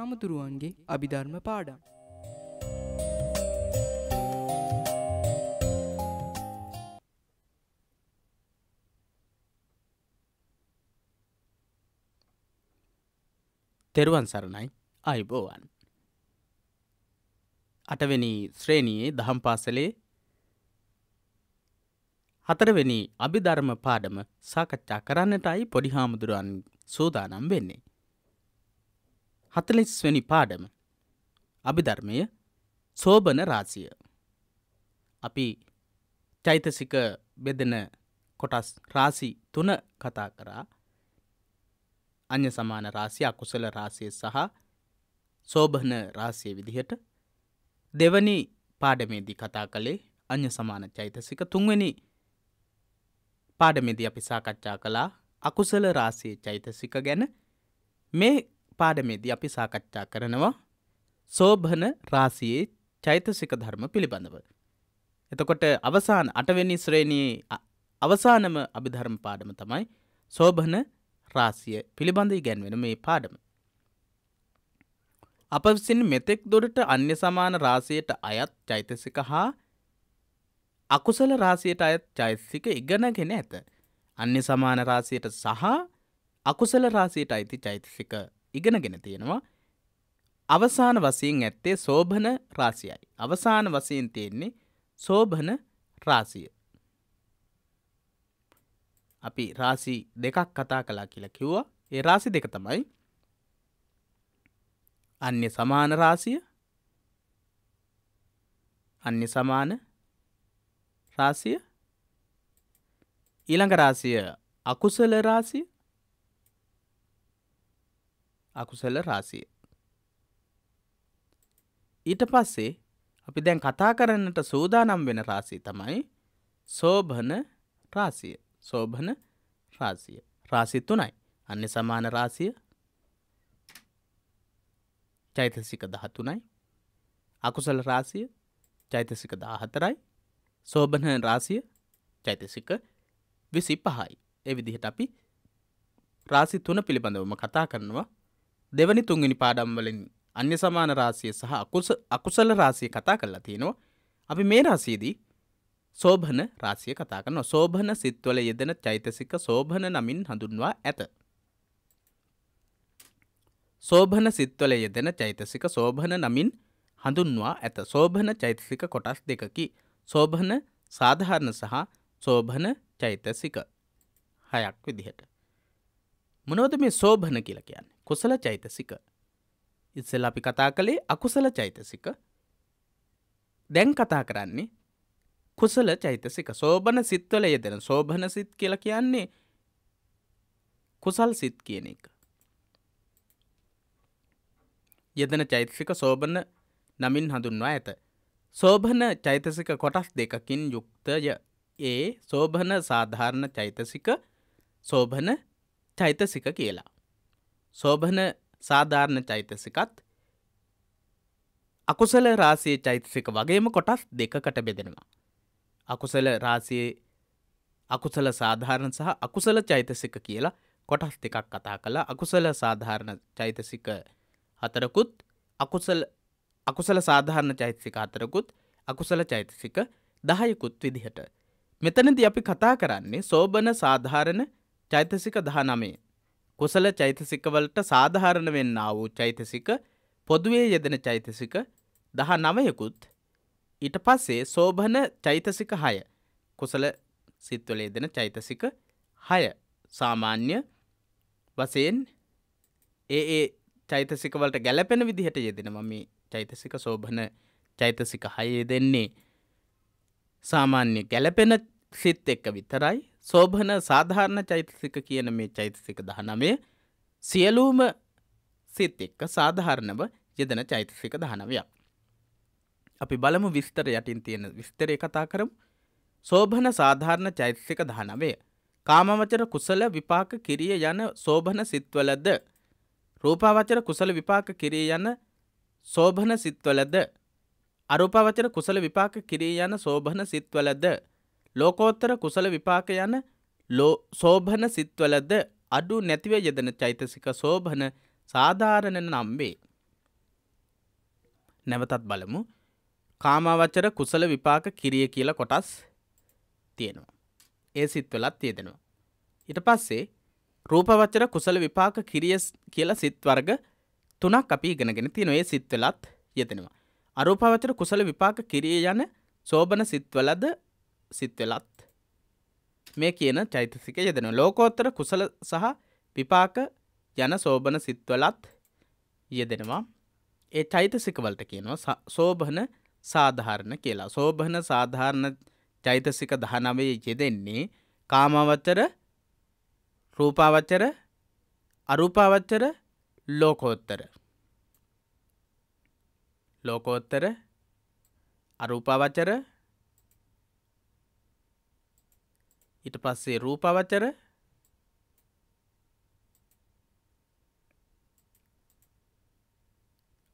හාමුදුරුවන්ගේ අභිධර්ම පාඩම්. තෙරුවන් සරණයි අයිබෝවන්. අටවෙනි ශ්‍රේණයේ දහම් පාසලේ හතරවෙනි අභිධර්ම පාඩම සාකච්ඡා කරන්නටයි පොඩි හාමුදුරුවන් සූදානම් වෙන්නේ. හතලිස්වැනි පාඩම අභිධර්මය සෝබන රාසිය අපි චෛතසික බෙදෙන කොටස් රාසි තුන කතා කරා අන්‍ය සමාන රාසිය අකුසල රාසිය සහ සෝභන රාසිය විදිහට දෙවනි පාඩමේදී කතා කළේ අන්‍ය සමාන චෛතසික තුන්වැනි පාඩමේදී අපි සාකච්ඡා කළා අකුසල රාසිය චෛතසික ගැන මේ පාඩමේදී අපි සාකච්ඡා කරනවා සෝභන රාසියේ චෛතසික ධර්ම පිළිබඳව. එතකොට අවසාන අටවෙනි ශ්‍රේණී අවසානම අභිධර්ම පාඩම තමයි සෝභන රාසිය පිළිබඳ ඉගැන්වෙන මේ පාඩම. අප විසින් මෙතෙක් දොඩට අන්‍ය සමාන රාසියට අයත් චෛතසික හා අකුසල රාසියට අයත් චෛතසික ඉගෙනගෙන ඇත. අන්‍ය සමාන රාසියට සහ අකුසල රාසියට අයිති චෛතසික ඉගෙනගෙන තියෙනවා අවසාන වසයෙන් ඇත්තේ සෝභන රාසියයි. අවසාන වසයෙන් තියෙන්නේ සෝභන රාසිය. අපි රාසි දෙකක් කතා කලා කියලා කිව්වා ඒ රාසි දෙක තමයි අන්‍ය සමාන රාසිය අන්‍ය සමාන රාසිය ඊළඟ රාසිය අකුසල රාසිය අකුසල රාසිය. ඊට පස්සේ අපි දැන් කතා කරන්නට සූදානම් වෙන රාසිය තමයි සෝභන රාසිය සෝභන රාසිය රාසි තුනයි අන්න සමාන රාසිය චෛතසික දහතුනයි අකුසල රාසිය චෛතසික දාහතරයි සෝභන රාසිය චෛතසික විසි පහයි එවිදිහට අපි රාසි තුන පිළිබඳවම කතා කරනවා දෙවනි තුන්ගනි පාඩම්වලින් අන්‍ය සමාන රාසිය සහ අකුස අකුසල රාසිය කතා කරලා තියෙනවා අපි මේ රාසයේදී සෝභන රාසිය කතා කරනවා සෝභන සිත්වල යෙදෙන චෛතසික සෝභන නමින් හඳුන්වා ඇත සෝභන සිත්වල යෙදෙන චෛතසික සෝභන නමින් හඳුන්වා ඇත සෝභන චෛතසික කොටස් දෙකකි සෝභන සාධාරණ සහ සෝභන චෛතසික හයක් විදිහට. මොනවද මේ සෝභන කියලා කියන්නේ. කුසල චෛතසික. ඉස්සෙල් අපි කතා කළේ අකුසල චෛතසික දැන් කතා කරන්නේ කුසල චෛතසික සෝභන සිත්වල යෙදෙන සෝභන සිත් කියල කියන්නේ කුසල් සිත් කියන එක. යෙදන චෛතසික සෝභන නමින් හඳුන්වා ඇත. සෝභන චෛතසික කොටස් දෙකකින් යුක්තය ඒ සෝභන සාධාරණ චෛතසික සෝභන චෛතසික කියලා. සෝභන සාධාරණ චෛතසිකත් අකුසල රාසිය චෛතසික වගේම කොටස් දෙකකට බෙදෙනවා. අකුසල රාසියේ අකුසල සාධාරණ සහ අකුසල චෛතසික කියලා කොටස් දෙකක් කතා කළ අකුසල සාධාරණ චෛතසික හතරකුත් අකුසල අකුසල සාධාරණ චෛතසික හතරකුත් අකුසල චෛතසික දහයකුත් විදිහට. මෙතනද අපි කතා කරන්නේ සෝබන සාධාරණ චෛතසික දහනමේ කුසල චෛතසිකවලට සාධාරණ වෙන්න වූ චෛතසික පොදුවේ යෙදෙන චෛතසික දහ නවයකුත් ඊට පස්සේ සෝභන චෛතසික හය කුසල සිත්වල යෙදෙන චෛතසික හය සාමාන්‍ය වසයෙන් ඒ ඒ චෛතසිකවලට ගැලපෙන විදිහට යෙදෙනවා මේ චෛතසික සෝභන චෛතසික හයේ දෙන්නේ සාමාන්‍ය ගැලපෙන සිත් එක්ක විතරයි සෝභන සාධාරණ චෛතසික කියන මේ චෛතසික දහනමේ සියලූම සිත් එක්ක සාධාරණව යෙදන චෛතසික දහනවයක්. අපි බලමු විස්තර යටින් තියෙන විස්තරය කතා කරමු සෝභන සාධාරණ චෛතසික දහනවේ. කාමවචර කුසල විපාක කිරිය යන සෝභන සිත්වලද රූපාවචර කුසල විපාක කිරිය යන සෝභන සිත්වලද අරුපාවචර කුසල විපාක කිරිය යන සෝභන සිත්වලද ලෝකෝත්තර කුසල විපාක යන සෝභන සිත්වලද අඩු නැතිව යෙදන චෛතසික සෝභන සාධාරණ නම් වේ. නැවතත් බලමු කාමාවච්චර කුසල විපාක කිරිය කියලා කොටස් තියෙනවා. ඒ සිත්වලත් තියෙදෙනවා. ඊට පස්සේ රූපවච්චර කුසල විපාක කිරිය කියලා සිත්වර්ග තුනක් අපි ඉගෙනගෙන තියෙන ඒ සිත්වලත් යෙදෙනවා. අරූපවචර කුසල විපාක කිරිය යන සෝබන සිත්වලද සිත් වෙලත් මේ කියන චෛතසික යෙදෙන ලෝකෝත්තර කුසල සහ විපාක යන සෝභන සිත්වලත් යෙදෙනවා ඒ චෛතසිකවලට කියනවා සෝභන සාධාරණ කියලා සෝභන සාධාරණ චෛතසික දහනවේ යෙදෙන්නේ කාමවච්චර රූපාවච්චර අරූපාවච්චර ලෝකෝත්තර ලෝකෝත්තර අරූපාවච්චර ඊට පස්සේ රූපවචර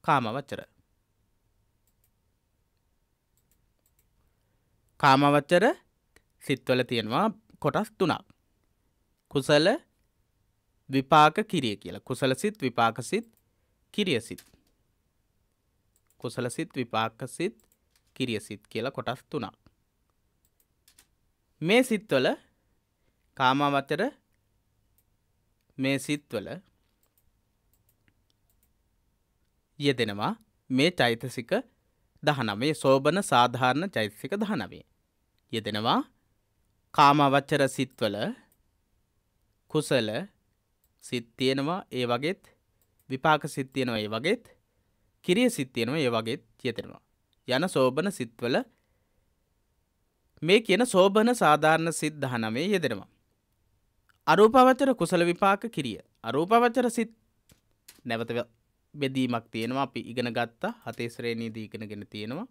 කාමවචර කාමවච්චර සිත්වල තියෙනවා කොටස් තුනක් කුසල විපාක කිරිය කියලා කුසල සිත් විපාක සිත් කිරිය සිත් කුසල සිත් විපාක සිත් කිරිය සිත් කියලා කොටස් තුනක් මේ සිත්වල කාමාවචර මේ සිත්වල යෙදෙනවා මේ චෛතසික දහනවේ සෝබන සාධාරණ චෛතසික දහනවේ. යෙදෙනවා කාමවච්චර සිත්වල කුසල සිත්තියෙනවා ඒ වගේත් විපාක සිත්තියනවා ඒ වගේත් කිරිය සිත්තියනවා ඒ වගේත් චේතෙනවා. යන සෝබන සිත්වල මේ කියන සෝභන සාධාරණ සිද්ධහනමේ යෙදෙනවා. අරූපවචර කුසල විපාක කිරිය. අරූපවචර සිත් නැවත බෙදීමක් තියෙනවා අපි ඉගෙන ගත්තා හතේ ශ්‍රේණීදී ඉගෙනගෙන තියෙනවා.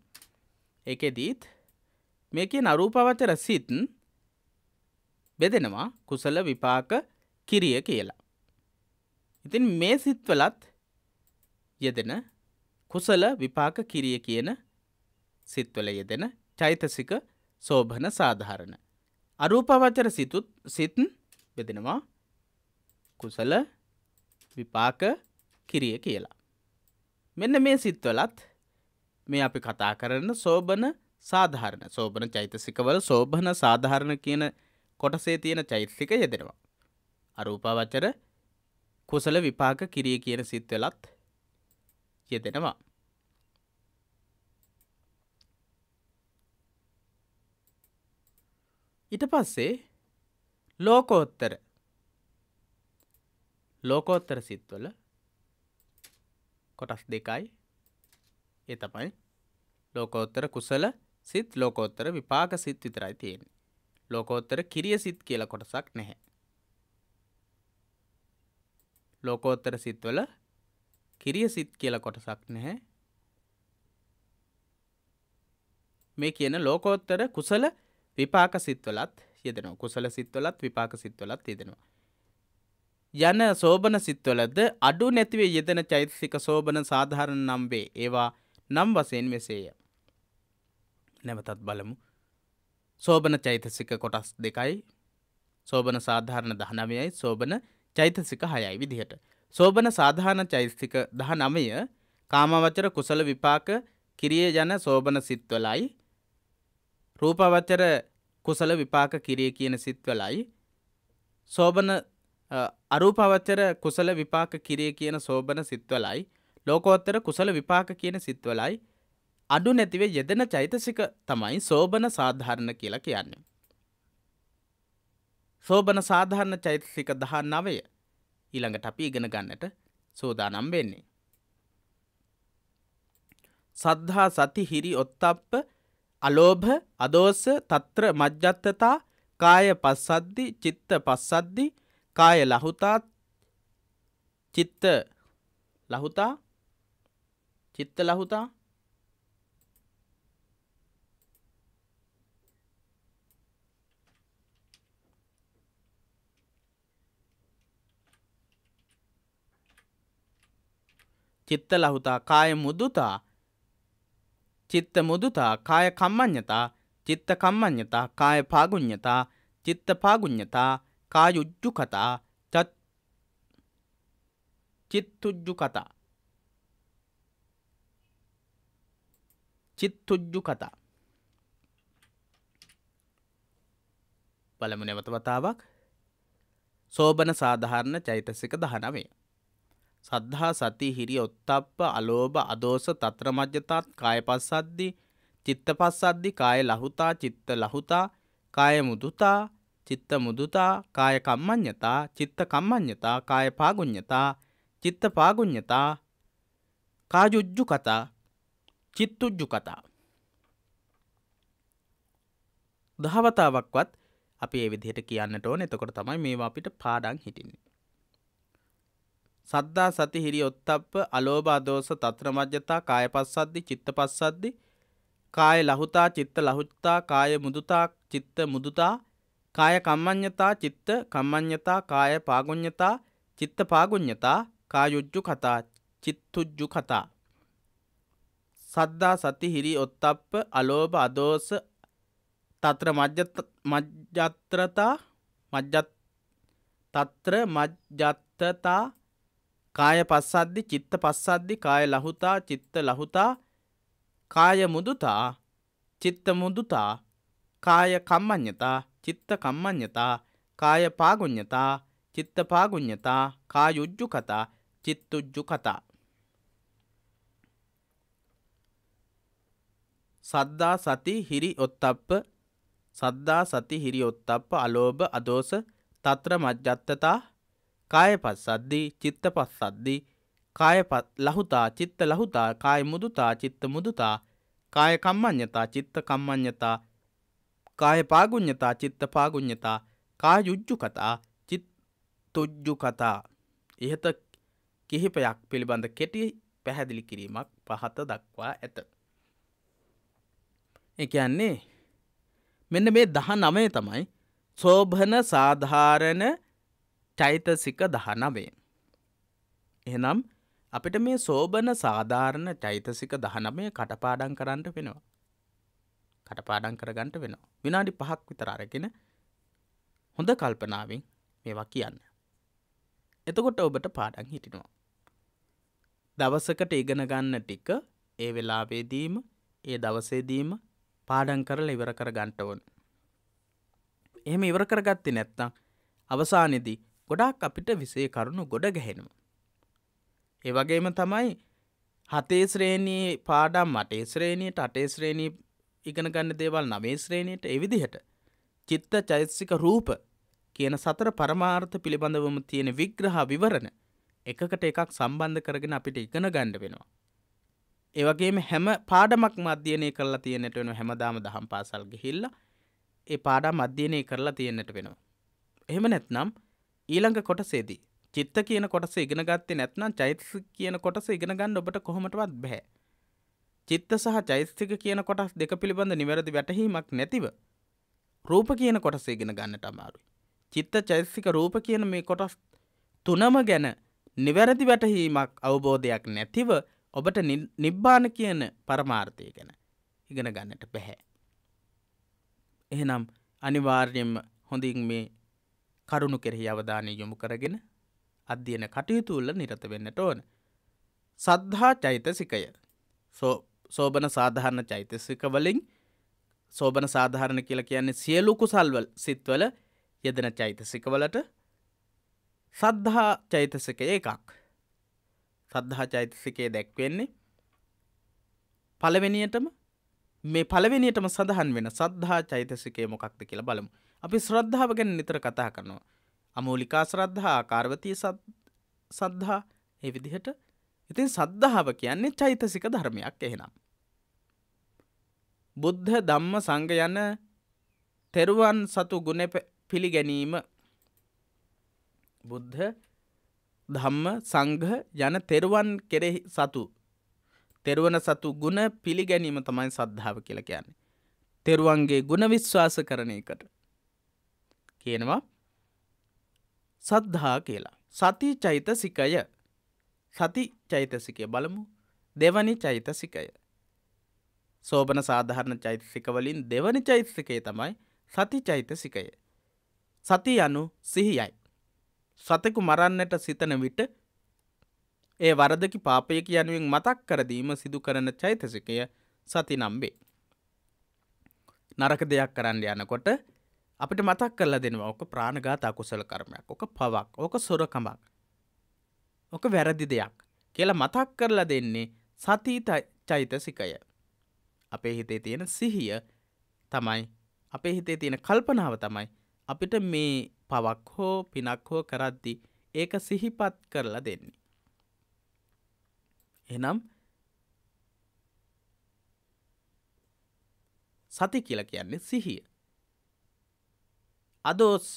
ඒකෙදීත් මේ කියන අරූපවචර සිත් බෙදෙනවා කුසල විපාක කිරිය කියලා. ඉතින් මේ සිත්වලත් යෙදෙන කුසල විපාක කිරිය කියන සිත්වල යෙදෙන චෛතසික සෝභන සාධාරණ. අරූපවචර සිතුත් සිත් බෙදෙනවා කුසල විපාක කිරිය කියලා. මෙන්න මේ සිත්වලත් මේ අපි කතා කරන සෝභන සාධාරණ සෝභන චෛතසිකවල සෝභන සාධාරණ කියන කොටසේ තියෙන චෛතසික යෙදෙනවා. අරූපවචර කුසල විපාක කිරිය කියන සිත්වලත් යෙදෙනවා. ඉට පස්සේ ලෝකෝත්තර ලෝකෝත්තර සිත්වල කොටස් දෙකයි ඒ තමයි ලෝකෝත්තර කුසල සිත් ලෝකෝත්තර විපාක සිත් විතරයි තියෙන ලෝකෝත්තර කිරිය සිත් කියල කොටසක් නැහැ ලෝකෝත්තර සිත්වල කිරිය සිත් කියල කොටසක් නැහැ මේ කියන ලෝකෝත්තර කුසල විපාක සිත්වලත් යෙදෙනවා කුසල සිත්වලත් විපාක සිත්වලත් යෙදෙනවා. යන සෝභන සිත්වලද අඩු නැතිවේ යෙදෙන චෛතසික සෝභන සාධාරණ නම් වේ ඒවා නම් වසයෙන් මෙසේය. නැවතත් බලමු. සෝභන චෛතසික කොටස් දෙකයි සෝභන සාධාරණ දහනමයයි සෝභන චෛතසික හයයි විදිහට. සෝභන සාධාන චෛස්තික දහනමය කාමවචර කුසල විපාක කිරිය යන සෝභන සිත්වලයි රූපවචර කුසල විපාක කිරිය කියන සිත්වලයි සෝබන අරූපවච්චර කුසල විපාක කිරිය කියන සෝබන සිත්වලයි ලෝකෝත්තර කුසල විපාක කියන සිත්වලයි අඩු නැතිවේ යෙදෙන චෛතසික තමයි සෝබන සාධාරණ කියලා කියන්නේ. සෝබන සාධාරණ චෛතසික දහ නවය ඊළඟට අපි ඉගෙන ගන්නට සූදානම් වෙන්නේ. සද්ධා සති හිරි ඔත්තප්ප අලෝභ අදෝස තත්‍ර මජ්ජත්තතා කාය පස්සද්දි චිත්ත පස්සද්දි කාය ලහුතා චිත්ත ලහුතා චිත්ත ලහුතා චිත්ත ලහුතා කාය මුදුතා චිත්ත මුදුතා කාය කම්මඤ්ඤතා චිත්ත කම්මඤ්ඤතා කාය පාගුඤ්ඤතා චිත්ත පාගුඤ්ඤතා කායුජ්ජු කතා චිත්තුජ්ජු කතා චිත්තුජ්ජු කතා පළමු නැවත වතාවක් සෝබන සාධාරණ චෛතසික දහනවේ සද්ධා සති හිරිය ඔත්තප්ප අලෝභ අදෝස තත්‍ර මජ්ජතත් කාය පස්සද්දි චිත්ත පස්සද්දි කාය ලහුතා චිත්ත ලහුතා කාය මුදුතා චිත්ත මුදුතා කාය කම්මඤ්ඤතා චිත්ත කම්මඤ්ඤතා කාය පාගුඤ්ඤතා චිත්ත පාගුඤ්ඤතා කායුජ්ජු කතා චිත්තුජ්ජු කතා දහවතාවක්වත් අපි ඒ විදිහට කියන්නට ඕන එතකොට තමයි මේවා අපිට පාඩම් හිටින්නේ සද්දා සති හිරි ඔත්තප්ප අලෝභ අදෝස තත්‍ර මජ්ජතා කාය පස්සද්දි චිත්ත පස්සද්දි කාය ලහුතා චිත්ත ලහුත්තා කාය මුදුතා චිත්ත මුදුතා කාය කම්මඤ්ඤතා චිත්ත කම්මඤ්ඤතා කාය පාගුඤ්ඤතා චිත්ත පාගුඤ්ඤතා කායුජ්ජු කතා චිත්තුජ්ජු කතා සද්දා සති හිරි ඔත්තප්ප අලෝභ අදෝස තත්‍ර මජ්ජත්‍රතා මජ්ජත් තත්‍ර මජ්ජත්තතා කාය පස්සද්දි චිත්ත පස්සද්දි කාය ලහුතා චිත්ත ලහුතා කාය මුදුතා චිත්ත මුදුතා කාය කම්මඤ්ඤතා චිත්ත කම්මඤ්ඤතා කාය පාගුඤ්ඤතා චිත්ත පාගුඤ්ඤතා කායුජ්ජු කතා චිත්තුජ්ජු කතා සද්දා සති හිරි ඔත්තප්ප සද්දා සති හිරි ඔත්තප්ප අලෝභ අදෝස తత్ర మజ్జత్తత කාය පස්සද්දී චිත්ත පස්සද්දී කාය ලහුතා චිත්ත ලහුතා කාය මුදුතා චිත්ත මුදුතා කාය කම්මඤ්ඤතා චිත්ත කම්මඤ්ඤතා කාය පාගුඤ්ඤතා චිත්ත පාගුඤ්ඤතා කා යුජ්ජු කතා චිත්තුජ්ජු කතා ඉහත කිහිපයක් පිළිබඳ කෙටි පැහැදිලි කිරීමක් පහත දක්වා ඇත. එකයන්නේ මෙන්න මේ දහ නමය තමයි සෝභන සාධාරණ චෛතසික දහනවේ. එහෙනම් අපිට මේ සෝබන සාධාරණ චෛතසික දහනමය කටපාඩන් කරන්නට වෙනවා. කටපාඩන් කරගන්නට වෙනවා. විනාඩි පහක් විතර අරගෙන හොඳ කල්පනාවෙන් මේවා කියන්න. එතකොට ඔබට පාඩන් හිටිනවා. දවසකට ඉගෙන ගන්න ටික ඒ වෙලාවේදීම ඒ දවසේදීම පාඩන් කරල ඉවර කර ගන්ට ඕන. එහෙම ඉවර කරගත්ති නැත්තං අවසානෙදී ගොඩාක් අපිට විසේ කරුණු ගොඩ ගැහෙනවා. ඒවගේම තමයි හතේ ශ්‍රේණී පාඩම් මටේ ශ්‍රේණීට අටේ ශ්‍රේණී ඉගෙන ගන්න දේවල් නවේ ශ්‍රේණීට එවිදිහට චිත්ත චෛතසික රූප කියන සතර පරමාර්ථ පිළිබඳවම තියෙන විග්‍රහ විවරණ එකකට එකක් සම්බන්ධ කරගෙන අපිට ඉගෙන ගණ්ඩ වෙනවා. ඒවගේම හැම පාඩමක් මධ්‍යනය කරලා තියෙනට වෙන හැමදාම දහම් පාසල් ගිහිල්ලා ඒ පාඩම් අධ්‍යනය කරලා තියෙන්නට වෙනවා. එහෙම නැත්නම් ඊළඟ කොටසේදී චිත්ත කියන කොටස ඉගෙනගත්තේ නැත්නම් චෛතසික කියන කොටස ඉගෙන ගන්න ඔබට කොහොමටවත් බෑ. චිත්ත සහ චෛතසික කියන කොටස් දෙක පිළිබඳ නිවැරදි වැටහීමක් නැතිව රූප කියන කොටස ඉගෙන ගන්නට අමාරුයි. චිත්ත චෛතසික රූප කියන මේ කොටස් තුනම ගැන නිවැරදි වැටහීමක් අවබෝධයක් නැතිව ඔබට නිබ්බාන කියන පරමාර්ථය ගැන ඉගෙන ගන්නට බැහැ. එහෙනම් අනිවාර්යෙන්ම හොඳින් මේ කරුණු කෙරෙහි අවධානය යොමු කරගෙන අධ්‍යයන කටයුතුවල නිරත වෙන්නට ඕන. සද්ධා චෛතසිකය සෝබන සාධාරණ චෛතසිකවලින් සෝබන සාධාරණ කියල කියන්නේ සියලු කුසල්වල් සිත්වල යෙදෙන චෛතසිකවලට සද්ධා චෛතසික එකක් සද්ධා චෛතසිකයේ දැක්වෙන්නේ පළවෙනියටම මේ පළවෙනියටම සඳහන් වෙන සද්ධා චෛතසිකය මොකක්ද කියලා බලමු අපි ශ්‍රද්ධාව ගැන නිතර කතා කරනවා. අමූලිකා ශ්‍රද්ධා ආකාර්වතිය සද්ධා ඒ විදිහට ඉතින් සද්ධාව කියන්නේ චෛතසික ධර්මයක් එහෙනම්. බුද්ධ ධම්ම සංග යන තෙරුවන් සතු ගුණ පිළිගැනීම බුද්ධ ධම්ම සංඝ යන තෙරුවන් කෙරෙහි සතු තෙරුවන සතු ගුණ පිළිගැනීම තමයි සද්ධාව කියලා කියන්නේ. තෙරුවන්ගේ ගුණ විශ්වාස කරන එකට කියනවා සද්ධා කියලා. සති චෛතසිකය සති චෛතසිකය බලමු දෙවනි චෛතසිකය. සෝබන සාධාරණ චෛතසිකවලින් දෙවනි චෛතසිකය තමයි සති චෛතසිකය. සති යනු සිහියයි. සතෙකු මරන්නට සිතන විට ඒ වරදකි පාපය කියනුවෙන් මතක් කරදීම සිදු කරන චෛතසිකය සති නම්බේ. නරක දෙයක් කරන්න යනකොට අපිට මතක් කරලා දෙනවා ඕක ප්‍රාණගාත අකුසල කර්මයක් ඕක පවක් ඕක සොරකමක් ඕක වැරදි දෙයක් කියලා මතක් කරලා දෙන්නේ සතී චෛතසිකය අපේ හිතේ තියෙන සිහිය තමයි අපේ හිතේ තියෙන කල්පනාව තමයි අපිට මේ පවක් හෝ පිනක් හෝ කරද්දි ඒක සිහිපත් කරලා දෙන්නේ එනම් සති කියලා කියන්නේ සිහිය අදෝස්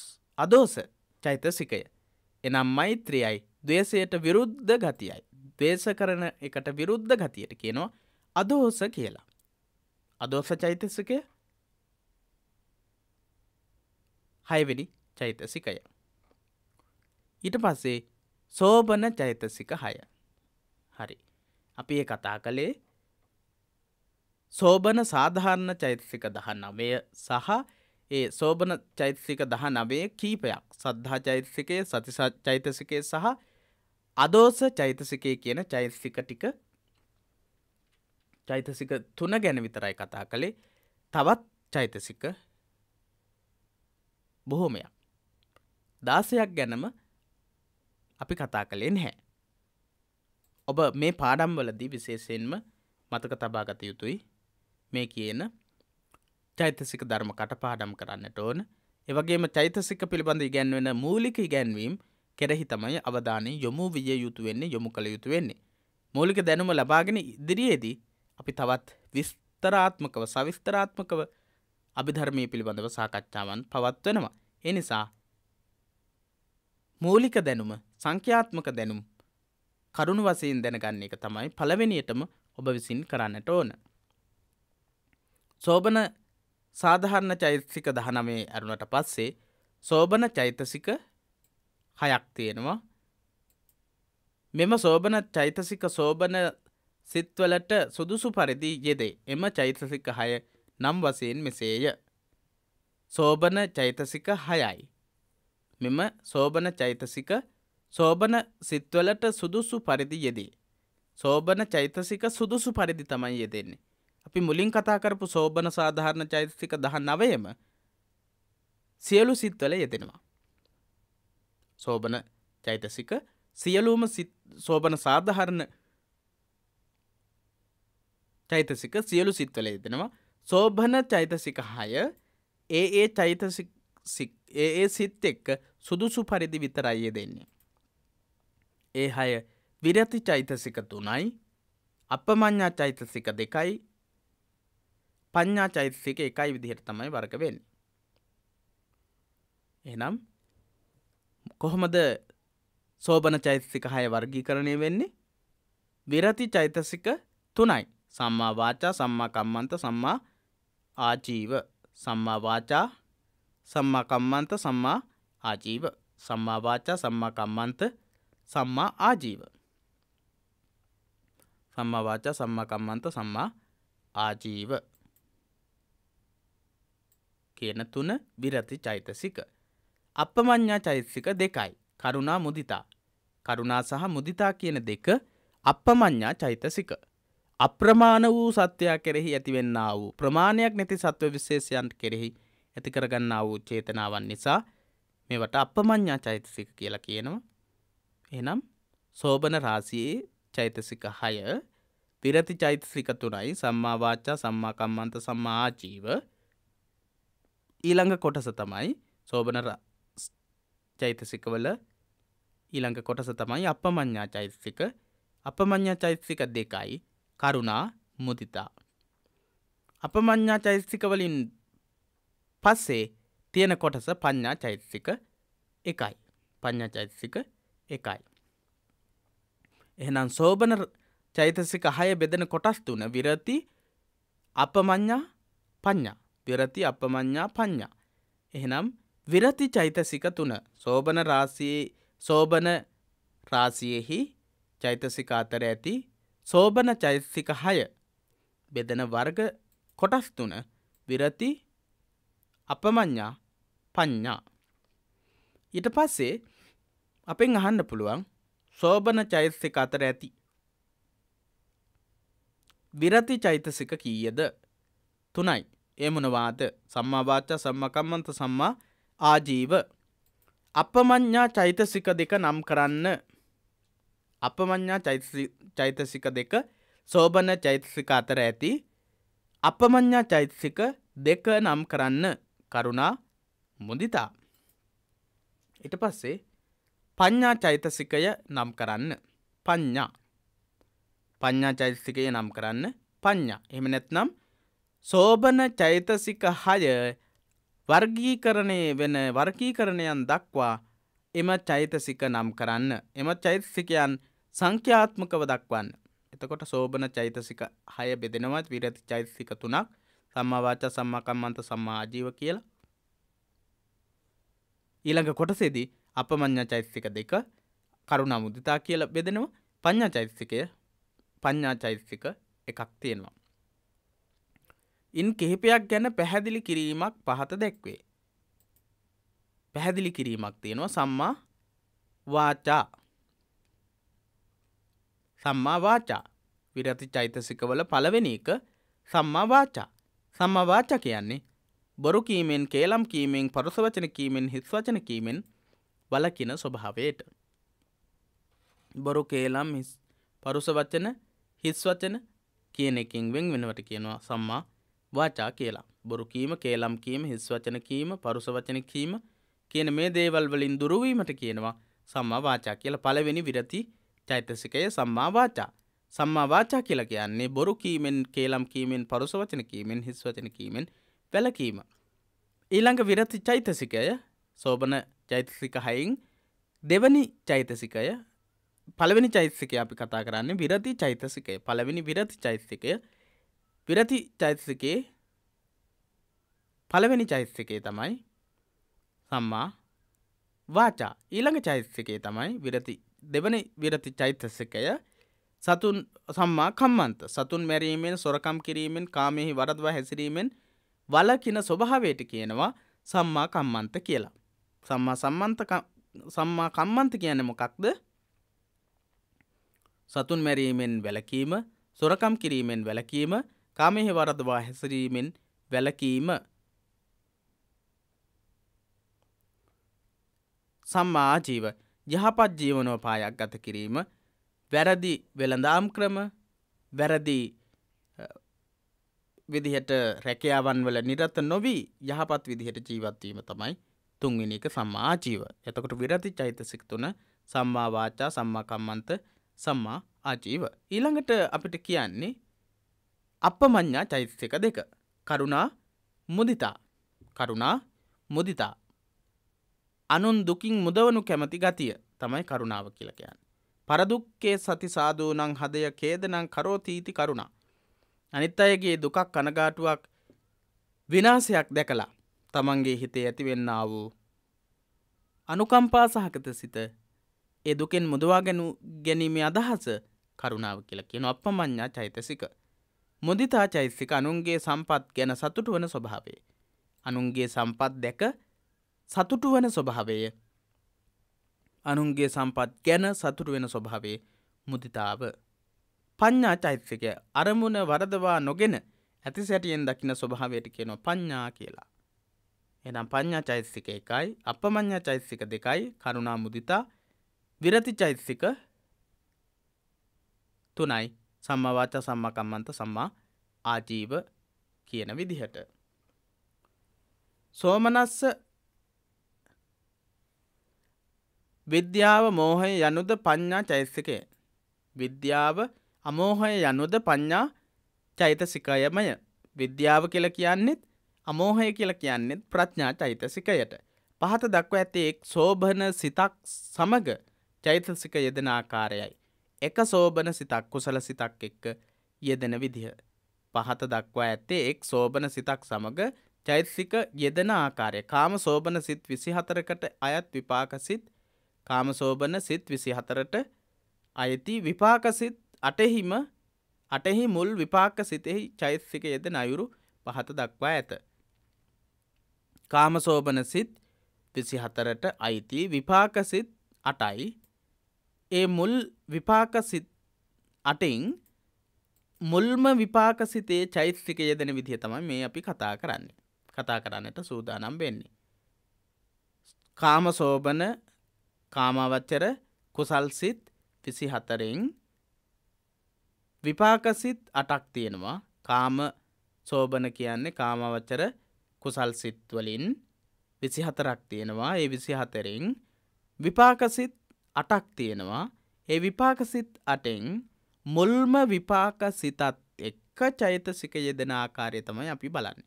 අදෝස චෛතසිකය එනම් මෛත්‍රියයි දේශයට විරුද්ධ ගතියයි. දේශ කරන එකට විරුද්ධ ගතියට කියනවා අදෝස කියලා. අදෝස චෛතසිකය හයවෙනි චෛතසිකය. ඊට පස්සේ සෝබන චෛතසික හය. හරි. අපි ඒ කතා කළේ සෝබන සාධාරණ චෛතසික දහන්නවය සහ ඒ සෝබන චෛතසික දහ නවය කීපයක් සද්ධා චෛතසිකයේ සතිසා චෛතසිකය සහ අදෝස චෛතසිකය කියන චෛතසික ටික චෛතසික තුන ගැන විතරයි කතා කළේ තවත් චෛතසික බොහොමයක් දාසයක් ගැනම අපි කතා කළේ නැහැ. ඔබ මේ පාඩම්වලදී විශේෂයෙන්ම මතක තබාගත යුතුයි මේ කියන චෛතසික ධර්ම කටපාඩම් කරන්නට ඕන එවගේම චෛතසික පිළිබඳ ඉගැන්වෙන මූලික ඉගැන්වීම් කෙරෙහි තමයි අවධානය යොමු විය යුතු වෙන්නේ යොමු කළ යුතු වෙන්නේ. මූලික දැනුම ලබාගෙන ඉදිරියේදී අපි තවත් විස්තරාත්මකව සවිස්තරාත්මකව අභිධර්මය පිළිබඳව සාකච්ඡාවන් පවත්වනවා. එනිසා මූලික දැනුම සංඛ්‍යාත්මක දැනුම් කරුණු වසයෙන් දැනගන්න එක තමයි පළවෙනියටම ඔබ විසින් කරන්නට ඕන. සෝබන සාධහරණ චෛතසික දහනමේ ඇරුණට පස්සේ සෝභන චෛතසික හයක් තියෙනවා මෙම සෝභන චෛතසික සෝභන සිත්වලට සුදුසු පරිදි යෙදේ එම චෛතසික හය නම් වසයෙන් මෙසේය. සෝභන චෛතසික හයයි. මෙම සෝභන චෛතසික සෝභන සිත්වලට සුදුසු පරිදි යෙදේ. සෝභන චෛතසික සුදුසු පරිදි තමයි යෙදෙන්නේ. අපි මුලින් කතා කරපු සෝබන සාධාරණ චෛතසික දහ නවයම සියලු සිත්වල යෙදෙනවා. සෝබන චෛතසික සියලූම සෝබන සාධහරණ චෛතසික සියලු සිත්වල යෙදෙනවා සෝභන චෛතසික හය ඒ ඒ චෛතසික ඒ ඒ සිත් එක්ක සුදුසු පරිදි විතරයිය දෙන්නේ. ඒ හය විරති චෛතසික තුනයි අපමඥා චෛතසික දෙකයි පඤ්ඥා චෛතසික එකයි විදිහට තමයි වර්ග වෙන්න. එනම් කොහොමද සෝබන චෛතසික හය වර්ගී කරණය වෙන්නේ විරති චෛතසික තුනයි සම්මා වාචා සම්මා කම්මන්ත සම්මා ආජීව සම්මා වාචා සම්මා කම්මන්ත සම්මා ආජීව සම්මා වාචා සම්මා කම්මන්ත සම්මා ආජීව සම්මා වාචා සම්මා කම්මන්ත සම්මා ආජීව කියන තුන විරති චෛතසික. අපමඤ්ඤා චෛතසික දෙකයි. කරුණා මුදිතා. කරුණා සහ මුදිතා කියන දෙක අපමඤ්ඤා චෛතසික. අප්‍රමාණ වූ සත්‍යයා කෙරෙහි ඇතිවෙන්නා වූ ප්‍රමාණයක් නැති සත්ව විශේෂයන් කෙරෙහි ඇති කරගන්නා වූ චේතනාවන් නිසා මේවට අපමඤ්ඤා චෛතසික කියලා කියනවා. එහෙනම් සෝබන රාසියේ චෛතසික 6 විරති චෛතසික 3යි සම්මා වාචා සම්මා කම්මන්ත සම්මා ආජීව ඊළඟ කොටස තමයි සෝබනර චෛතසිකවල ඊළඟ කොටස තමයි අපමඤ්ඤා චෛතසික අපමඤ්ඤා චෛතසික දෙකයි කරුණා මුදිතා අපමඤ්ඤා චෛතසික වලින් පස්සේ තියෙන කොටස පඤ්ඤා චෛතසික එකයි පඤ්ඤා චෛතසික එකයි එහෙනම් සෝබන චෛතසික හය බෙදෙන කොටස් තුන විරති අපමඤ්ඤා පඤ්ඤා විරති අපමඤ්ඤා පඤ්ඤා. එහෙනම් විරති චෛතසික තුන සෝබන රාශියේ සෝබන රාශියෙහි චෛතසික අතර ඇති සෝබන චෛතසික 6 බෙදෙන වර්ග කොටස් තුන විරති අපමඤ්ඤා පඤ්ඤා. ඊට පස්සේ අපෙන් අහන්න පුළුවන් සෝබන චෛතසික අතර ඇති විරති චෛතසික කීයද තුනයි එමුණවාද සම්මාවාච්චා සම්මකම්මන්ත සම්මා ආජීව. අපමඥ්ඥා චෛතසික දෙක නම් කරන්න. අපමඥ්ඥා චෛතසික දෙක සෝභන චෛතසික අතර ඇති අපමඥ්ඥා චෛතසික දෙක නම් කරන්න කරුණා මුදිතා. ඉට පස්සේ පඤ්ඥා චෛතසිකය නම් කරන්න පඤ්ඥා පඤ්ඥා චෛතසිකය නම් කරන්න පඤ්ඥා එම නැත්නම් සෝභන චෛතසික හය වර්ගීකරණය වෙන වර්කීකරණයන් දක්වා එම චෛතසික නම් කරන්න. එම චෛතසිකයන් සංඛ්‍යාත්මකව දක්වන්න. එතකොට සෝභන චෛතසික හය බෙදෙනවත් විරති චෛතසික තුනක් සම්මාවාච සම්මාකම්මන්ත සම්මාජීව කියලා. ඊළඟ කොටසේදී අපමඤ්ඤ චෛතසික දෙක කරුණා මුදිතා කියලා බෙදෙනවා. පඤ්ඤා චෛතසිකය පඤ්ඤා චෛතසික එකක් තියෙනවා. ඉන් කිහිපයක් ගැන පැහැදිලි කිරීමක් පහත දැක්වේ. පැහැදිලි කිරීමක් තියෙනවා සම්මා වාචා සම්මා වාචා විරති චෛතසිකවල පළවෙනි එක සම්මා වාචා සම්මා වාචා කියන්නේ බොරු කීමෙන් කේලම් කීමෙන් පරුස වචන කීමෙන් හිස් වචන කීමෙන් වලකින ස්වභාවයට බොරු කේලම් පරුස වචන හිස් වචන කියන එකෙන් වෙන් වෙනවට කියනවා සම්මා වාචා කියලා. බොරු කීම, කේලම් කීම, හිස් වචන කීම, පරුස වචන කීම කියන මේ දේවල් වලින් දුරු වීමට කියනවා සම්මා වාචා කියලා. පළවෙනි විරති චෛතසිකය සම්මා වාචා. සම්මා වාචා කියලා කියන්නේ බොරු කීමෙන්, කේලම් කීමෙන්, පරුස වචන කීමෙන්, හිස් වචන කීමෙන් වැළකීම. ඊළඟ විරති චෛතසිකය සෝබන චෛතසික හයින් දෙවනි චෛතසිකය පළවෙනි චෛතසිකය අපි කතා කරන්නේ විරති චෛතසිකය. පළවෙනි විරති චෛතසිකය විරති චෛතසිකේ පළවෙනි චෛතසිකේ තමයි සම්මා වාචා. ඊළඟ චෛතසිකේ තමයි විරති දෙවනි විරති චෛතසිකය සතුන් සම්මා කම්මන්ත. සතුන් මැරීමෙන් සොරකම් කිරීමෙන් කාමෙහි වරදවා හැසිරීමෙන් වලකින ස්වභාවයට කියනවා සම්මා කම්මන්ත කියලා. සම්මා සම්මන්ත සම්මා කම්මන්ත කියන්නේ මොකක්ද? සතුන් මැරීමෙන් වැළකීම, සොරකම් කිරීමෙන් වැළකීම, කාමයෙහි වරදවා හැසිරීමෙන් වැළකීම සම්මා ජීව යහපත් ජීවනෝපායක් ගත කිරීම වැරදි වෙළඳාම් ක්‍රම වැරදි විදිහට රැකයාවන් වල නිරත නොවී යහපත් විදිහට ජීවත්වීම තමයි තුන්වෙනි එක සම්මා ආජීව. එතකොට විරති චෛතසික තුන සම්මා වාචා සම්මා කම්මන්ත සම්මා ආජීව. ඊළඟට අපිට කියන්නේ අපමඤ්ඤා චෛතසික දෙක. කරුණා මුදිතා. කරුණා මුදිතා. අනුන් දුකින් මුදවනු කැමති ගතිය තමයි කරුණාව කියලා කියන්නේ. පරදුක්කේ සති සාදූනං හදය කේදනං කරෝතීති කරුණා. අනිත් අයගේ දුකක් කනගාටුවක් විනාශයක් දැකලා තමන්ගේ හිතේ ඇතිවෙන්නා වූ අනුකම්පා සහගත සිත ඒ දුකෙන් මුදවා ගැනු ගැනීමේ අදහස කරුණාව කියලා කියන අපමඤ්ඤා චෛතසික මොදිතා චෛසික අනුන්ගේ සම්පත් ගැන සතුටු වන ස්වභාවේ. අනුන්ගේ සම්පත් දැක සතුටු වන ස්වභාවය. අනුන්ගේ සම්පත් ගැන සතුටු වෙන ස්වභාවේ මුදිතාව. පඤ්ඥා චෛත්‍යක අරමුණ වරදවා නොගෙන ඇති සැටියෙන් දකින ස්වභාවයට කියනො පඤ්ඥා කියලා. එනම් පඤ්ඥා චෛස්සික එකයි අපමං්ඥා චෛස්සික දෙකයි කරුණා මුදිතා විරති චෛස්සික තුනයි සම්මා වාචා සම්මා කම්මන්ත සම්මා ආජීව කියන විදිහට. සෝමනස්ස විද්‍යාව මෝහය යනුද පඤ්ඤා චෛතසිකය. විද්‍යාව අමෝහය යනුද පඤ්ඤා චෛතසිකයමය. විද්‍යාව කියලා කියන්නේත් අමෝහය කියලා කියන්නේත් ප්‍රඥා චෛතසිකයට. පහත දක්ව ඇති එක් සෝභන සිතක් සමග චෛතසික යෙදෙන ආකාරයයි. එක සෝබන සිතක් කුසල සිතක් එක්ක යෙදෙන විදිහ. පහත දක්වා ඇත්තේ එක් සෝබන සිතක් සමඟ චෛතසික යෙදෙන ආකාරය කාම සෝබන සිත් විසි හතරකට අයත් විපාකසිත් කාම සෝබන සිත් විසි හතරට අයති විපාකසිත් අටෙහිම අටෙහි මුල් විපාක සිතෙහි චෛතසික යෙදෙන අයුරු පහත දක්වා ඇත. කාමසෝබන සිත් විසිහතරට අයිති විපාකසිත් අටයි ඒ මුල් විපාක අටින් මුල්ම විපාක සිතේ චෛත්‍රික යෙදෙන විදිහ තමයි මේ අපි කතා කරන්න කතා කරන්නට සූදානම් වෙන්නේ. කාම සෝභන කාමාවච්චර කුසල්සිත් විසි හතරෙන් විපාකසිත් අටක් තියෙනවා කාම සෝභන කියන්නේ කාමවච්චර කුසල්සිත් වලින් විසි හතරක් තියෙනවා ඒ විසි හතරෙන් විපාකසිත් අටක් තියෙනවා ඒ විපාකසිත් අටෙන් මුල්ම විපාක සිතත් එක්ක චෛතසික යෙදෙන ආකාරය තමයි අපි බලන්න.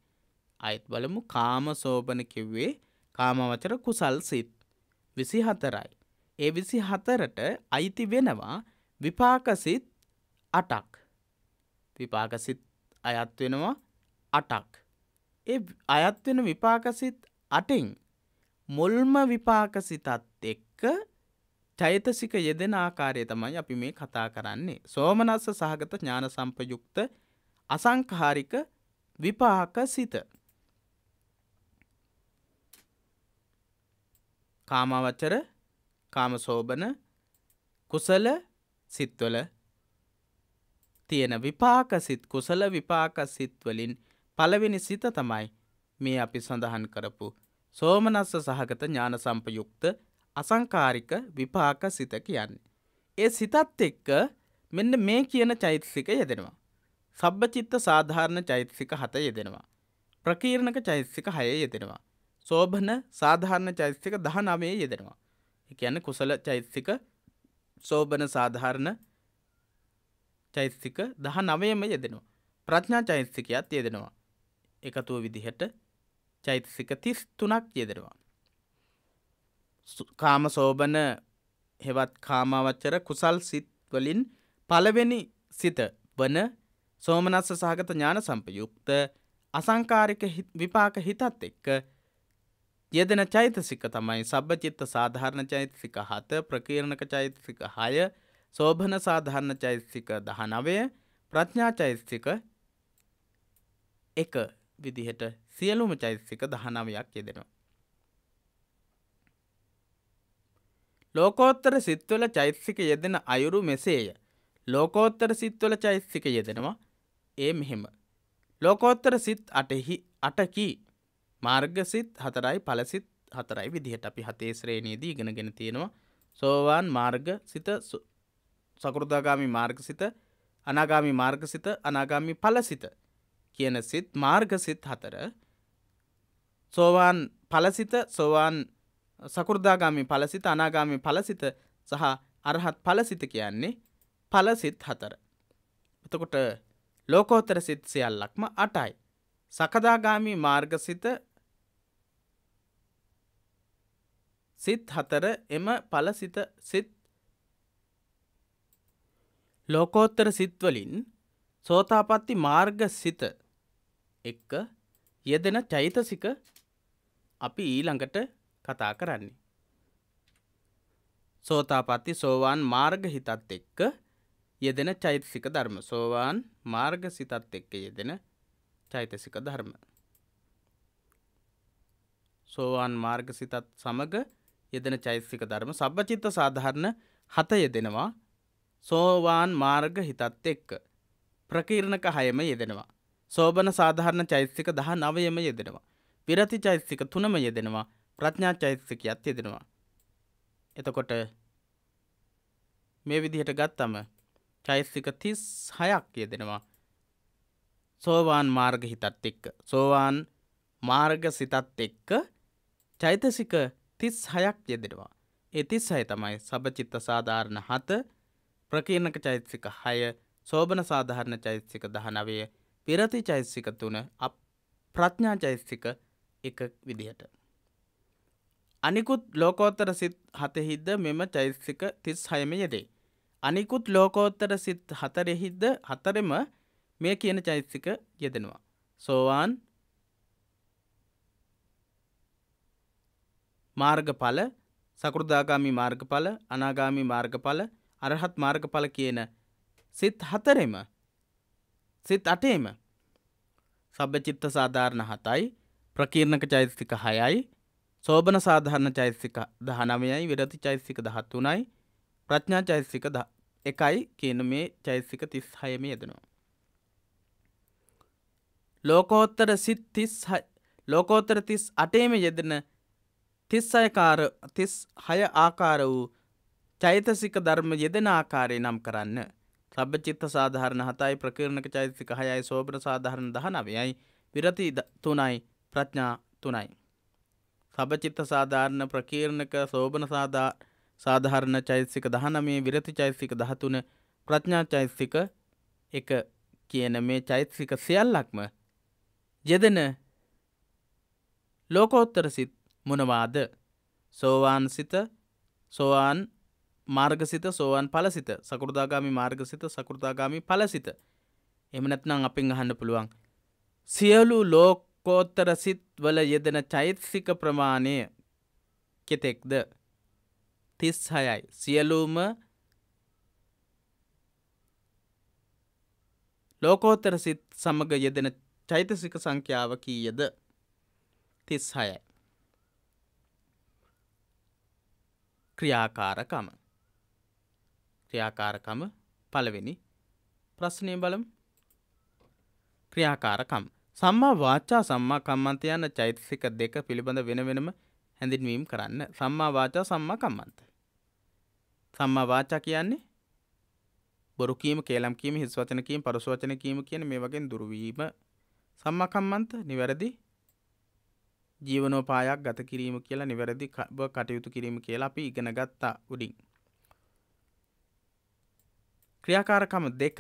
අයත් බලමු කාම සෝපන කිව්වේ කාමවචර කුසල් සිත් විසි හතරයි. ඒ විසි හතරට අයිති වෙනවා විපාකසිත් අටක්. විපාකසිත් අයත් වෙනවා අටක්. ඒ අයත්වෙන විපාකසිත් අටෙන් මුල්ම විපාකසිතත් එක්ක චෛතසික යෙදෙන ආකාරය තමයි අපි මේ කතා කරන්නේ. සෝමනස්ස සහගත ඥාන සම්පයුක්ත අසංකාරික විපාක සිත. කාමවචර කාමසෝබන කුසල සිත්වල තියෙන විපාක සිත් කුසල විපාක සිත්වලින් පළවෙනි සිත තමයි මේ අපි සඳහන් කරපු සෝමනස්ස සහගත ඥාන සම්පයුක්ත අසංකාරික විපාක සිත කියන්නේ. ඒ සිතත් එක්ක මෙන්න මේ කියන චෛතසික යෙදෙනවා. සබ්බචිත්ත සාධාරණ චෛතසික හත යෙදෙනවා. ප්‍රකීර්ණක චෛතසික හය යෙදෙනවා. සෝභන සාධාරණ චෛතසික දහ නමේ යෙදෙනවා. එකයන්න කුසල චෛතසික සෝභන සාධාරණ චෛතසික දහ නවයම යෙදෙනවා. ප්‍රඥා චෛතසිකයක් යෙදෙනවා. එකතුව විදිහට චෛතසික තිස් තුනක් යෙදෙනවා. කාම සෝබන හෙවත් කාමාවච්චර කුසල් සිත් වලින් පළවෙනි සිත වන සෝමනස්ස සහගත ඥාන සම්පයුක්ත අසංකාරික විපාක හිතත් එක්ක යෙදෙන චෛතසික තමයි සබ්බචිත්ත සාධාරණ චෛතසික හත ප්‍රකීර්ණක චෛතසික හය සෝභන සාධාරණ චෛතසික දහනවය ප්‍රඥා චෛතසික එක විදිහට සියලුම චෛතසික දහනවයක් යෙදෙනවා. ලෝකෝත්තර සිත්වල චෛතසික යෙදෙන අයුරු මෙසේය. ලෝකෝත්තර සිත්වල චෛතසික යෙදෙනවා ඒ මෙහෙම. ලෝකෝත්තර සිත් අටෙහි අටකි මාර්ගසිත් හතරයි පලසිත් හතරයි විදිහට අපි හතේ ශ්‍රේණයේදී ඉගෙනගෙන තියෙනවා සෝවාන් මාර්ග සිත සකෘදාගාමි මාර්ගසිත අනාගාමි මාර්ගසිත අනාගාමි පලසිත කියන සිත් මාර්ගසිත් හතර සෝවාන් පලසිත සෝවාන් සකෘදාගාමි ඵලසිත අනාගාමි ඵලසිත සහ අරහත් ඵලසිත කියන්නේ ඵලසිත හතර. එතකොට ලෝකෝත්තර සිත් සියල්ලක්ම අටයි. සකදාගාමි මාර්ගසිත සිත් හතර එම ඵලසිත සිත් ලෝකෝත්තර සිත්වලින් සෝතාපත්ති මාර්ග සිත එක්ක යෙදෙන චෛතසික අපි ඊළඟට කතා කරන්නේ. සෝතාපත්ති සෝවාන් මාර්ග හිතත් එක්ක යෙදෙන චෛතසික ධර්ම සෝවාන් මාර්ග සිතත් එක්ක යෙදෙන චෛතසික ධර්ම. සෝවාන් මාර්ග සිතත් සමග යෙදෙන චෛතසික ධර්ම සබ්බචිත්ත සාධාරණ හත යෙදෙනවා සෝවාන් මාර්ග හිතත් එක්ක ප්‍රකීර්ණක හයම යෙදෙනවා. සෝබන සාධාරණ චෛතසික දහ නවයම යෙදෙනවා. විරති චෛතසික තුනම යෙදෙනවා ප්‍රඥා චෛතසිකයක් තියෙනවා. එතකොට මේ විදිහට ගත්තම චෛතසික 36ක් කියදෙනවා. සෝවාන් මාර්ග හිතත් එක්ක සෝවාන් මාර්ග සිතත් එක්ක චෛතසික 36ක් යෙදෙනවා. ඒ 36 තමයි සබචිත්ත සාධාරණ 7, ප්‍රකීර්ණක චෛතසික 6, සෝබන සාධාරණ චෛතසික 19, පිරති චෛතසික 3, ප්‍රඥා චෛතසික 1 විදිහට. අනිකුත් ලෝකෝත්තර සිත් හතෙහිද මෙම චෛතසික තිස් හයම යෙදේ. අනිකුත් ලෝකෝත්තර සිත් හතරෙහිද හතරෙම මේ කියන චෛතසික යෙදෙනවා. සෝවාන් මාර්ගඵල සකෘදාගාමි මාර්ගඵල අනාගාමි මාර්ගඵල අරහත් මාර්ගඵල කියන සිත් හතරෙම සිත් අටේම සබ්බචිත්ත සාධාරණ හතයි ප්‍රකීර්ණක චෛතසික හයයි සෝබන සාධාරණ චෛසික දහනමයයි විරති චෛසික දහත් වනයි ප්‍රඥා චෛසික එකයි කියන මේ චෛසික තිස් හයම යදනවා. ලෝකෝත්තර සිත් තිස් ලෝකෝත්තර තිස් අටේම යෙදෙන තිස් අයකාර තිස් හය ආකාර වූ චෛතසික ධර්ම යෙදෙන ආකාරය නම් කරන්න. සබ්චිත්ත සාධාරණ හතයි ප්‍රකරණක චෛතසික හයයි සෝබන සාධාරණ දහනවයයි විරති තුනයි ප්‍රඥා තුනයි. සබචිත්ත සාධාරණ ප්‍රකීර්ණක සෝබන සාධාරණ චෛතසික 19 විරති චෛතසික 13 ප්‍රඥා චෛතසික 1 කියන මේ චෛතසික සියල්ලක්ම යෙදෙන ලෝකෝත්තර සිත් මොනවාද? සෝවාන් සිත, සෝවාන් මාර්ගසිත, සෝවාන් ඵලසිත, සකෘදාගාමි මාර්ගසිත, සකෘදාගාමි ඵලසිත. එහෙම නැත්නම් අපෙන් අහන්න පුළුවන්. සියලු ලෝක ලෝකෝත්තර සිත් වල යෙදෙන චෛතසික ප්‍රමාණය කෙතෙක්ද තිස් හයයි සියලූම ලෝකෝත්තර සිත් සමඟ යෙදෙන චෛතසික සංඛ්‍යාව කීයද තිස් හයයි ක්‍රියාකාරකම ක්‍රියාකාරකම පළවෙනි ප්‍රශ්නය බලම් ක්‍රියාකාරකම් සම්මා වාචා සම්මා කම්මන්ත යන චෛතසික දෙක පිළිබඳ වෙන වෙනම හැඳින්වීම් කරන්න. සම්මා වාචා සම්මා කම්මන්ත. සම්මා වාචා කියන්නේ බොරු කීම, කේලම් කීම, හිස් වචන කීම, පරුස වචන කීම කියන මේ වගේ දුරු වීම. සම්මා කම්මන්ත නිවැරදි ජීවනෝපායක් ගත කිරීම කියලා නිවැරදි කටයුතු කිරීම කියලා අපි ඉගෙන ගත්තා උඩින්. ක්‍රියාකාරකම දෙක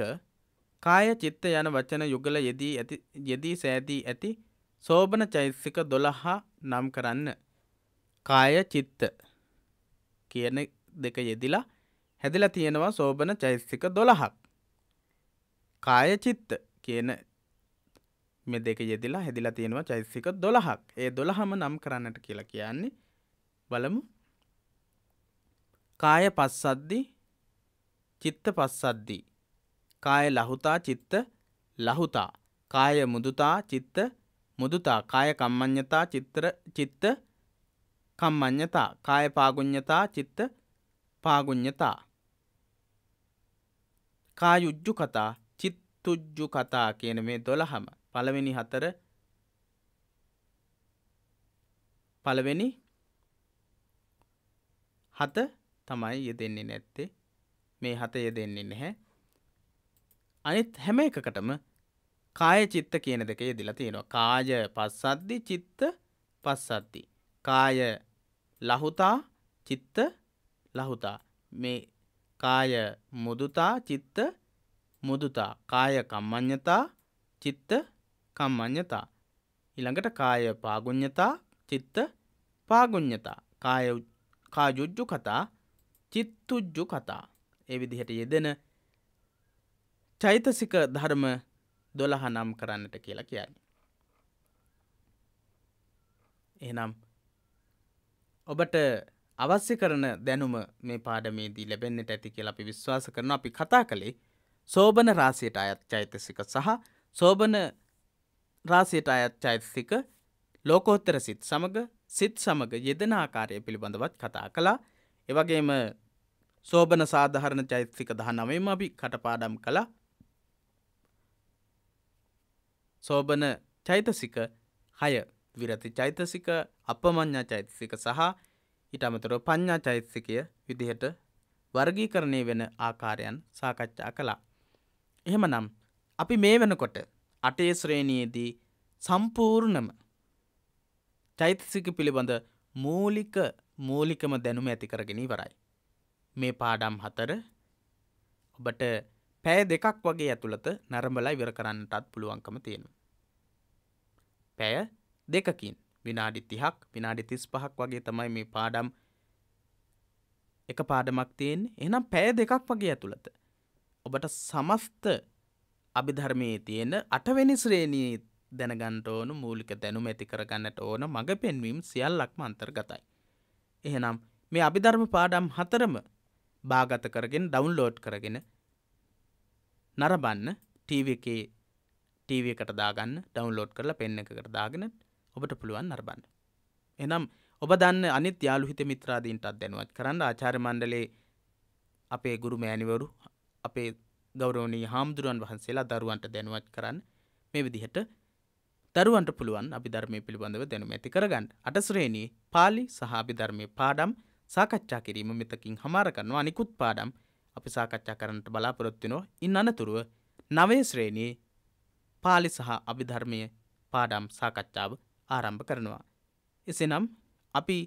කාය චිත්ත යන වචන යුගල යෙදී ඇති යෙදී සෑදී ඇති සෝභන චෛතසික දොළහා නම් කරන්න. කාය චිත්ත කියන දෙක යෙදිලා හැදිලා තියෙනවා සෝභන චෛතසික දොළහක්. කාය චිත්ත කියන මෙ දෙක යෙදිලා හැදිලා තියෙනවා චෛතසික දොළහක්. ඒ දොළහම නම් කරන්නට කියලා කියන්නේ බලමු. කාය පස්සද්දි චිත්ත පස්සද්දී කාය ලහුතා චිත්ත ලහුතා කාය මුදුතා චිත්ත මුදුතා කාය කම්මඤ්ඤතා චිත්‍ර චිත්ත කම්මඤ්ඤතා කාය පාගුඤ්ඤතා චිත්ත පාගුඤ්ඤතා කායුජ්ජු කතා චිත්තුජ්ජු කතා කියන මේ 12ම පළවෙනි හතර පළවෙනි හත තමයි යෙදෙන්නේ නැත්තේ මේ හත යෙදෙන්නේ නැහැ අනිත් හැම එකකටම කාය චිත්ත කියන දෙක යෙදිලා තියෙනවා. කාය පස්සද්දි චිත්ත පස්සද්දි. කාය ලහුතා චිත්ත ලහුතා. මේ කාය මුදුතා චිත්ත මුදුතා. කාය කම්මඤ්ඤතා චිත්ත කම්මඤ්ඤතා. ඊළඟට කාය පාගුඤ්ඤතා චිත්ත පාගුඤ්ඤතා. කාය කායුජ්ජු කතා චිත්තුජ්ජු කතා. ඒ විදිහට යෙදෙන චෛතසික ධර්ම දොළහ නම් කරන්නට කියලා කියන්න. එහනම් ඔබට අවශ්‍ය කරන දැනුම මේ පාඩමේදී ලැබෙන්න්නට ඇති කියලා අපි විශ්වාස කරන අපි කතා කළේ සෝබන රාසියට අයත් චෛතසික සහ සෝබන රාසියට අයත් චෛතසික ලෝකෝත්තර සිත් සමඟ සිත් සමඟ යෙදෙන ආකාරය පිළිබඳවත් කතා කළා එවගේම සෝබන සාධහරණ චෛතසික දහනවේම අපි කටපාඩම් කලා සෝබන චෛතසික හය විරති චෛතසික අපමඤ්ඤා චෛතසික සහ ඊට අමතරව පඤ්ඤා චෛතසිකය විදිහට වර්ගීකරණය වෙන ආකාරයන් සාකච්ඡා කළා. එහෙමනම් අපි මේ වෙනකොට අටේ ශ්‍රේණියේදී සම්පූර්ණම චෛතසික පිළිබඳ මූලික මූලිකම දැනුම ඇති කරගෙන ඉවරයි. මේ පාඩම් හතර ඔබට පැය දෙකක් වගේ ඇතුළත නරඹලා ඉවර කරන්නටත් පුළුවන්කම තියෙනවා. පැය දෙකකින් විනාඩි තිහක් විනාඩි තිස් පහක් වගේ තමයි මේ පාඩම් එක පාඩමක් තියෙන් එනම් පැය දෙකක් වගේ ඇතුළත. ඔබට සමස්ත අභිධර්මයේ තියෙන අටවැනි ශ්‍රේණී දැනගන්ට ඕනු මූලික දැනුම ඇති කරගන්නට ඕන මඟ පෙන්වීම් සියල්ලක්ම අන්තර්ගතයි. එහෙනම් මේ අභිධර්ම පාඩම් හතරම භාගත කරගෙන ඩවුන්ලෝඩ් කරගෙන නරබන්න ටීව එකේ ටීව එකට දාගන්න ඩවන්ලෝඩ් කරලා පෙන්න එකට දාගෙන ඔබට පුළුවන් නරබන්න. එනම් ඔබ දන්න අනිත් යාලු හිත මිත්‍රාදීන්ටත් දැනුවත් කරන්න ආචාර මණ්ඩලේ අපේ ගුරු මෑනිවරු අපේ ගෞරෝණී හාමුදුරුවන් වහන්සේලා දරුවන්ට දැනුවත් කරන්න මේ විදිහට දරුවන්ට පුළුවන් අපි ධර්මය පිළිබඳව දැනුම ඇති කරගන්න අටස්ශ්‍රේණී පාලි සහභි ධර්මය පාඩම් සාකච්ඡා කිරීම මෙතකින් හමාරකන්නවා අනිකුත් පාඩම් අපි සාකච්ඡා කරන්නට බලාපොරොත්තිනෝ ඉන් අනතුරුව නවය ශ්‍රේණී පාලි සහ අභිධර්මය පාඩම් සාකච්ඡාව ආරම්භ කරනවා. එසේනම් අපි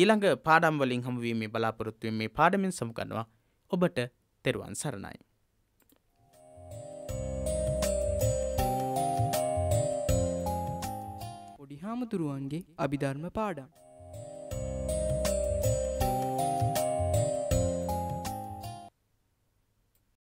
ඊළඟ පාඩම් වලින් හමුුවීමේ බලාපොරොත්තුවෙන් මේ පාඩමින් සමුකනවා ඔබට තෙරුවන් සරණයි. ඔඩිහාමුදුරුවන්ගේ අභිධර්ම පාඩම්.